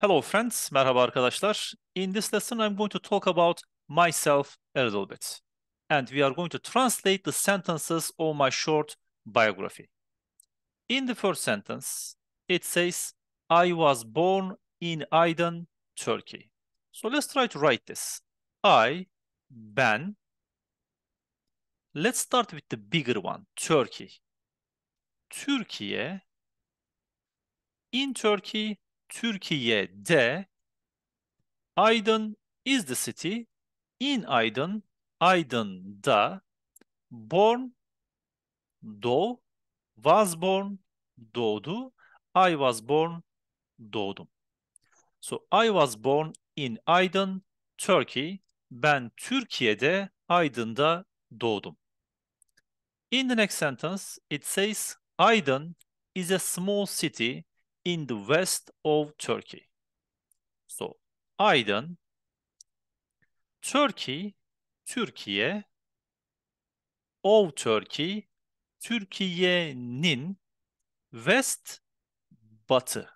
Hello friends, merhaba arkadaşlar. In this lesson I'm going to talk about myself a little bit. And we are going to translate the sentences of my short biography. In the first sentence, it says, I was born in Aydın, Turkey. So let's try to write this. I, ben. Let's start with the bigger one, Turkey. Türkiye. In Turkey, Türkiye'de Aydın is the city. In Aydın, Aydın'da born, doğ, was born, doğdu. I was born, doğdum. So I was born in Aydın, Turkey. Ben Türkiye'de, Aydın'da doğdum. In the next sentence, it says Aydın is a small city in the west of Turkey. So, Aydın, Turkey, Türkiye, of Turkey, Türkiye'nin west, batı.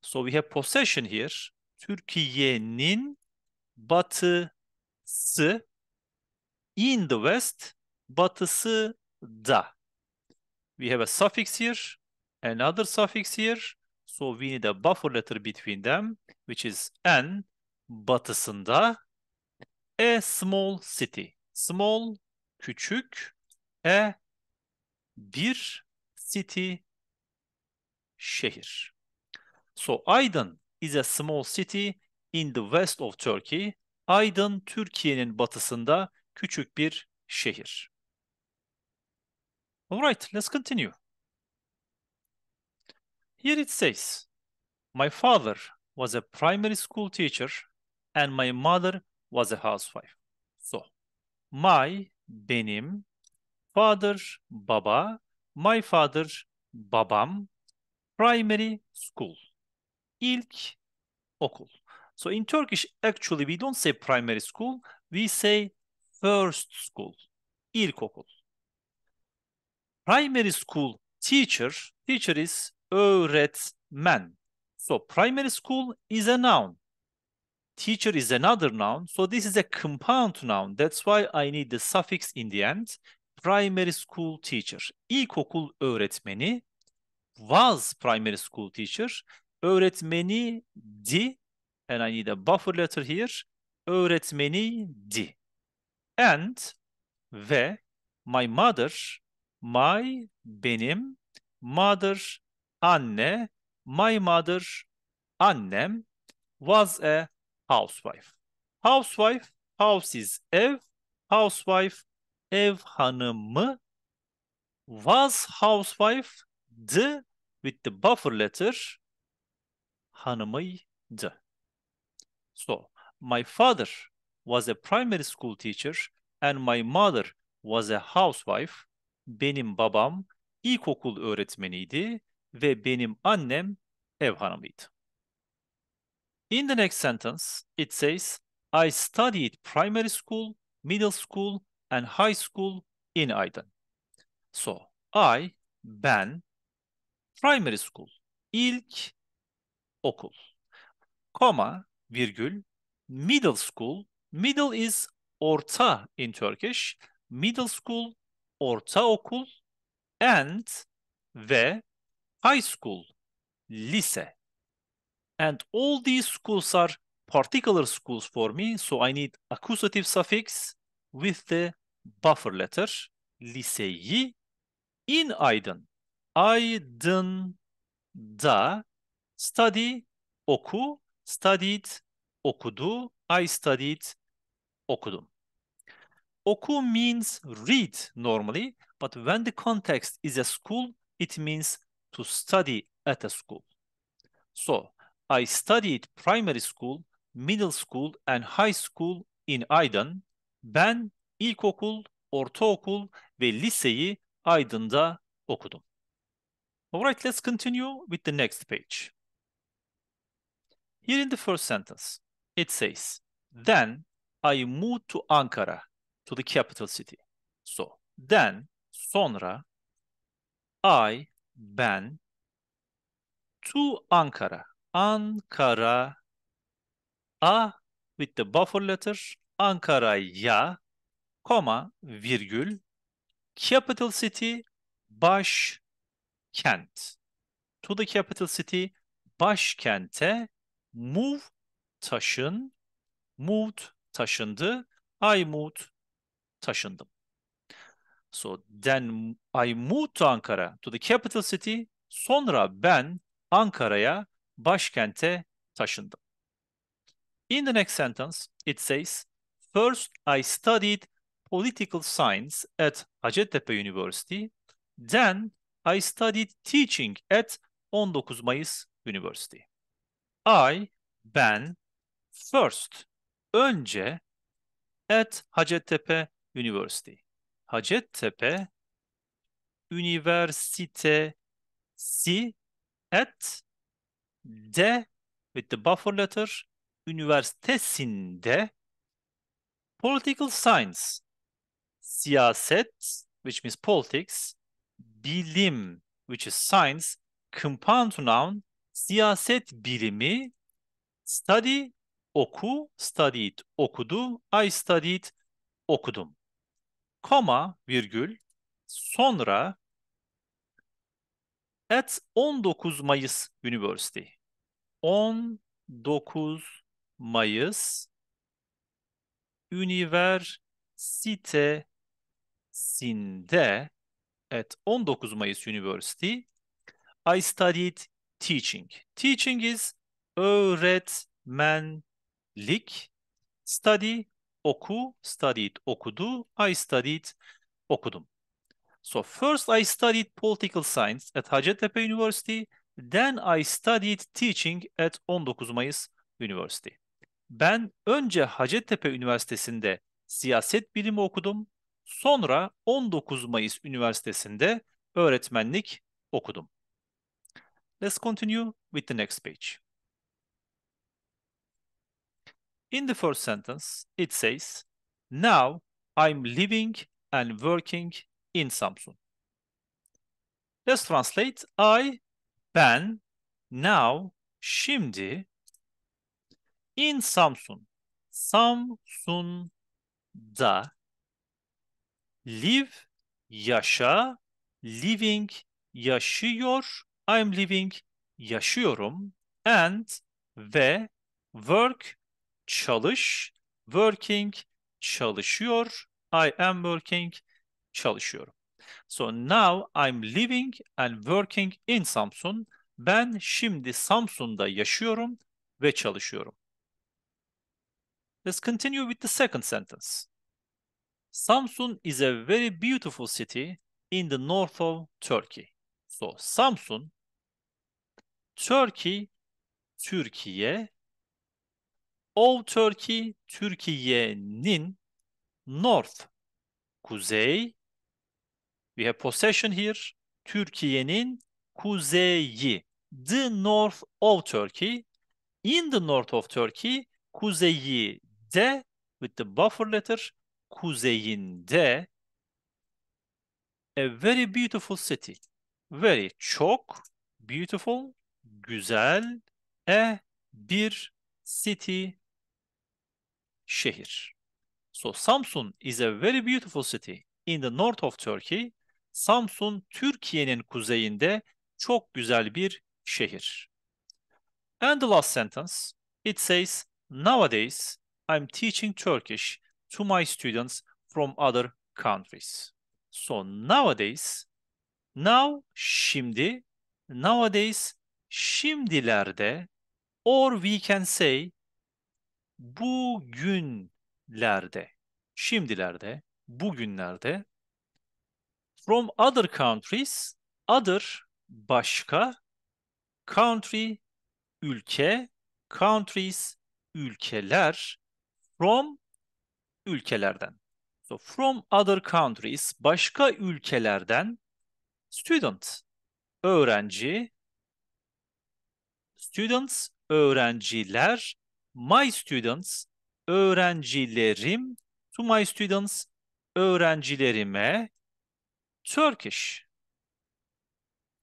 So we have possession here. Türkiye'nin batısı in the west, batısı da. We have a suffix here, another suffix here, So we need a buffer letter between them, which is N batısında a e small city. Small küçük a e bir city şehir. So Aydın is a small city in the west of Turkey. Aydın Türkiye'nin batısında küçük bir şehir. Alright, let's continue. Here it says, my father was a primary school teacher and my mother was a housewife. So, my, benim, father, baba, my father, babam, primary school. İlk okul. So in Turkish, actually we don't say primary school, we say first school, ilk okul. Primary school teacher, teacher is öğretmen. So primary school is a noun. Teacher is another noun. So this is a compound noun. That's why I need the suffix in the end. Primary school teacher. İlkokul öğretmeni was primary school teacher. Öğretmeni di and I need a buffer letter here. Öğretmeni di. And ve my mother, my benim, mother anne, my mother, annem was a housewife. Housewife, house is ev, housewife, ev hanımı, was housewife, the with the buffer letter, hanımıydı. So, my father was a primary school teacher and my mother was a housewife. Benim babam ilkokul öğretmeniydi ve benim annem ev hanımıydı. In the next sentence it says I studied primary school, middle school and high school in Aydın. So I ben primary school ilk okul. Koma virgül middle school. Middle is orta in Turkish. Middle school orta okul and ve high school, lise. And all these schools are particular schools for me, so I need accusative suffix with the buffer letter, liseyi, in Aydın. Aydın'da study, oku, studied, okudu, I studied, okudum. Oku means read normally, but when the context is a school, it means to study at a school. So I studied primary school, middle school and high school in Aydın. Ben ilkokul, ortaokul ve liseyi Aydın'da okudum. All right, let's continue with the next page. Here in the first sentence, it says, Then I moved to Ankara, to the capital city. So, then, sonra, I ben to Ankara. Ankara a with the buffer letter Ankara'ya koma virgül capital city baş kent. To the capital city başkente move taşın moved taşındı. I moved taşındım. So then I moved to Ankara, to the capital city. Sonra ben Ankara'ya, başkente taşındım. In the next sentence, it says, First I studied political science at Hacettepe University. Then I studied teaching at 19 Mayıs University. I, ben, first, önce, at Hacettepe University. Hacettepe Üniversitesi et de with the buffer letter üniversitesinde political science siyaset which means politics bilim which is science compound noun siyaset bilimi study oku studied okudu I studied okudum koma, virgül, sonra at 19 Mayıs University. 19 Mayıs üniversitesinde at 19 Mayıs University I studied teaching. Teaching is öğretmenlik. Study oku, studied okudu, I studied okudum. So first I studied political science at Hacettepe University, then I studied teaching at 19 Mayıs University. Ben önce Hacettepe Üniversitesi'nde siyaset bilimi okudum, sonra 19 Mayıs Üniversitesi'nde öğretmenlik okudum. Let's continue with the next page. In the first sentence, it says, Now I'm living and working in Samsung. Let's translate. I, ben, now, şimdi, in Samsun, Samsun'da, live, yaşa, living, yaşıyor, I'm living, yaşıyorum, and ve work, çalış, working, çalışıyor. I am working, çalışıyorum. So now I'm living and working in Samsun. Ben şimdi Samsun'da yaşıyorum ve çalışıyorum. Let's continue with the second sentence. Samsun is a very beautiful city in the north of Turkey. So Samsun, Turkey, Türkiye Of Turkey Türkiye'nin North kuzey we have possession here Türkiye'nin kuzeyi the north of Turkey in the north of Turkey kuzeyi de with the buffer letter kuzeyinde a very beautiful city very çok beautiful güzel e bir city şehir. So Samsun is a very beautiful city in the north of Turkey. Samsun Türkiye'nin kuzeyinde çok güzel bir şehir. And the last sentence it says nowadays I'm teaching Turkish to my students from other countries. So nowadays now şimdi nowadays şimdilerde or we can say bugünlerde, şimdilerde, bugünlerde from other countries, other başka, country ülke, countries ülkeler, from ülkelerden. So from other countries, başka ülkelerden student öğrenci students öğrenciler my students öğrencilerim to my students öğrencilerime Turkish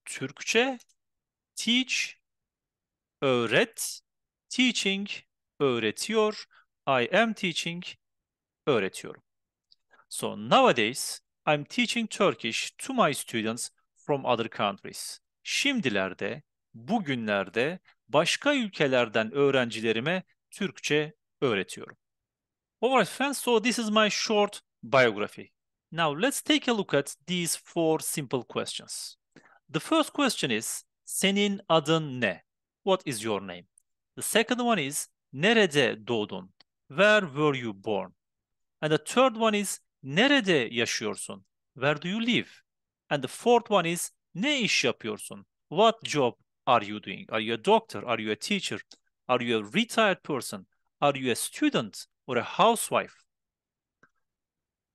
Türkçe teach öğret teaching öğretiyor I am teaching öğretiyorum. So nowadays I'm teaching Turkish to my students from other countries. Şimdilerde, bugünlerde başka ülkelerden öğrencilerime Türkçe öğretiyorum. Alright friends, so this is my short biography. Now let's take a look at these four simple questions. The first question is senin adın ne? What is your name? The second one is nerede doğdun? Where were you born? And the third one is nerede yaşıyorsun? Where do you live? And the fourth one is ne iş yapıyorsun? What job are you doing? Are you a doctor? Are you a teacher? Are you a retired person? Are you a student or a housewife?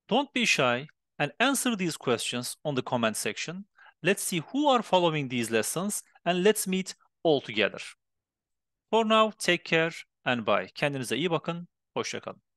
Don't be shy and answer these questions on the comment section. Let's see who are following these lessons and let's meet all together. For now, take care and bye. Kendinize iyi bakın. Hoşçakalın.